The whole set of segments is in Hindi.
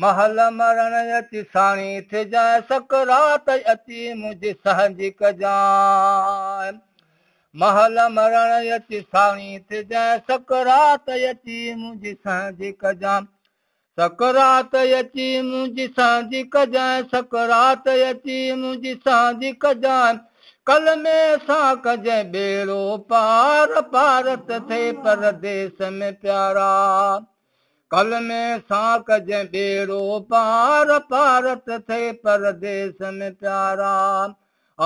महल मरण यति साणी थे जाय सकरात अति मुझे सहज कजाय महल मरण यति साणी थे जाय सकरात यति मुझे सहज कजाम सकरात यति मुझे सहज कजाय सकरात यति मुझे सहज कजाम कल में सा कज बेरो पार पारत थे परदेश में प्यारा कल में साक जय पार पारत थे परदेस में प्यारा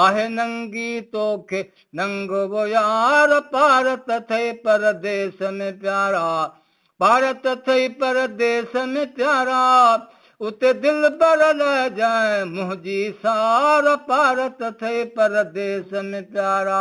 आहे नंगी तोखे नंग वो यार पारत थे परदेस में प्यारा भारत थई परदेस में प्यारा उते दिल पर रह जाए मुझी सार भारत थई परदेस में प्यारा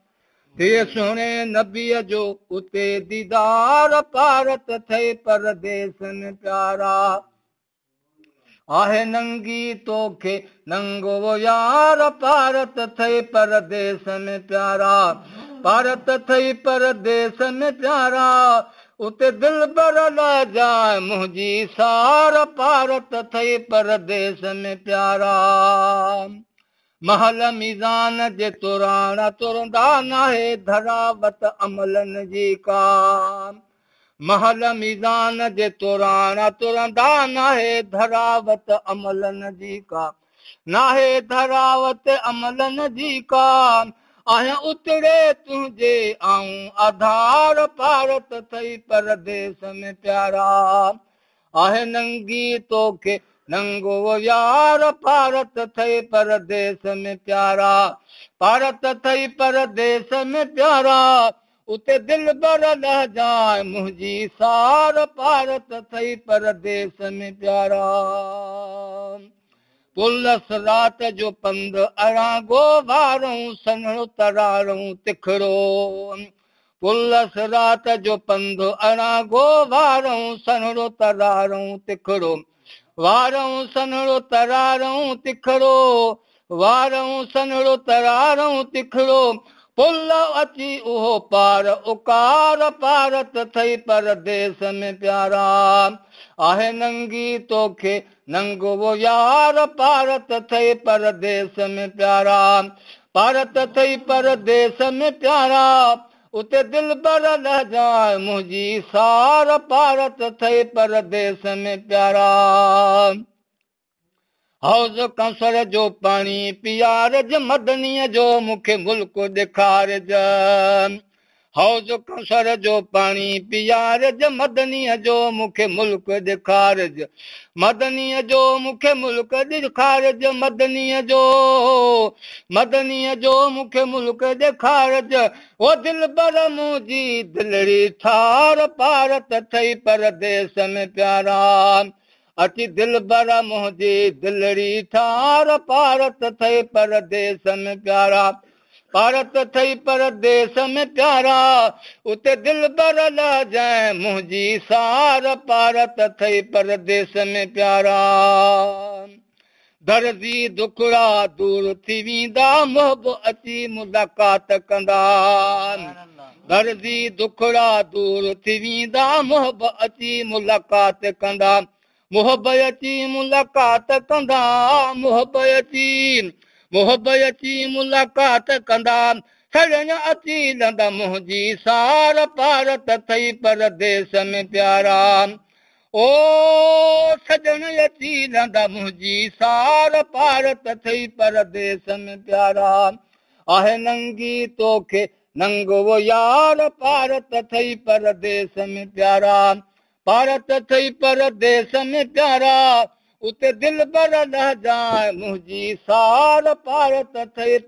हे सुणे नबीअ जो उते दीदार पारत थिए परदेसन प्यारा आहे नंगी तोखे नंगो यार पारत थिए परदेसन प्यारा भारत थई परदेस में प्यारा उते दिल बर जाए मुझी सार भारत थई परदेस में प्यारा महल मिज़ानोर नम महल धरावत नमल जी का नाहे धरवत अमल न जी कह उतरे तुंहिंजे ऐं आधार पारत परदेस में प्यारा आहे नंगी तोखे नंगो वो यार भारत थई परदेस में प्यारा भारत थई परदेस में प्यारा उते दिल बर लह जाए मुझी सार भारत थई परदेस में प्यारा पुलस रात जो पंध अरागो वारूं सन्हड़ो तरारूं तिखड़ो पुलस रात जो पंध अरागो वारूं सन्हड़ो तरारूं तिखड़ो वारो सनड़ो तरारो तिखड़ो वारो सनड़ो तरारो तिखड़ो पुल अची उहो पार उकार पारत पर परदेस में प्यारा आहे नंगी तोखे नंगो वो यार पारत पर परदेस में प्यारा पारत पर परदेस में प्यारा उते दिल मुंहिंजी सार पारत थई पर देस में प्यारा कंसर जो पाणी पीआरज मदनीअ जो मूंखे मुल्क ॾेखारिजनि मदनीअ ॾेखारज मदनीअ जो मदनीअ जो मदनीअ ॾेखारज हो मुंहिंजी दिलड़ी थार पार तई पर देस में प्यारा अची दिलि भर मुंहिंजी दिलड़ी थार पारत थई पर देस में प्यारा प्यारा परदेस दर्जी दुखड़ा मोहब अची मुलाकात कंदा दर जी दुखड़ा दूर थी वेंदा मोहब अची मुलाक़ात कंदा मोहब अची मुलाक़ात कंदा मोहब अची सार पार त थई पर प्यारा ओ सॼण अची मुंहिंजी सार पार त अथई परदेस में प्यारा आहे नंगी तोखे नंग यार पार त थई परदेस में प्यारा पार त थई परदेस में प्यारा उते दिलि भर न जाए मुंहिंजी सारा पार